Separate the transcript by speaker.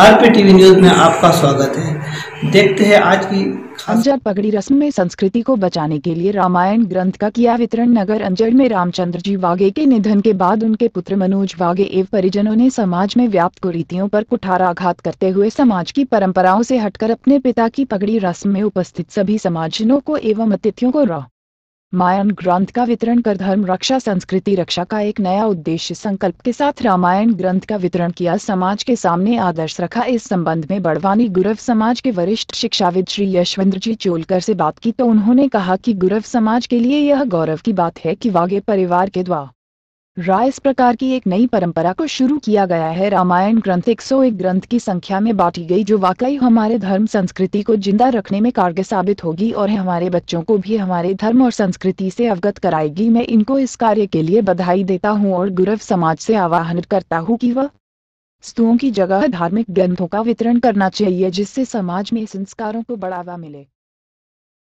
Speaker 1: RP TV news में आपका
Speaker 2: स्वागत है देखते हैं आज की अंजर पगड़ी रस्म में संस्कृति को बचाने के लिए रामायण ग्रंथ का किया वितरण नगर अंजर में रामचंद्र जी वागे के निधन के बाद उनके पुत्र मनोज वागे एवं परिजनों ने समाज में व्याप्त कुरीतियों पर कुठाराघात करते हुए समाज की परंपराओं से हटकर अपने पिता की पगड़ी रस्म में उपस्थित सभी समाजनों को एवं अतिथियों को रो मायन ग्रंथ का वितरण कर धर्म रक्षा संस्कृति रक्षा का एक नया उद्देश्य संकल्प के साथ रामायण ग्रंथ का वितरण किया समाज के सामने आदर्श रखा इस संबंध में बड़वानी गुरव समाज के वरिष्ठ शिक्षाविद श्री यशवंद्र जी चोलकर से बात की तो उन्होंने कहा कि गुरव समाज के लिए यह गौरव की बात है कि वागे परिवार के द्वारा राय इस प्रकार की एक नई परंपरा को शुरू किया गया है रामायण ग्रंथ 101 ग्रंथ की संख्या में बांटी गई जो वाकई हमारे धर्म संस्कृति को जिंदा रखने में कारगर साबित होगी और हमारे बच्चों को भी हमारे धर्म और संस्कृति से अवगत कराएगी मैं इनको इस कार्य के लिए बधाई देता हूँ और गुरव समाज से आवाहन करता हूँ कि वह वस्तुओं की जगह धार्मिक ग्रंथों का वितरण करना चाहिए जिससे समाज में संस्कारों को बढ़ावा मिले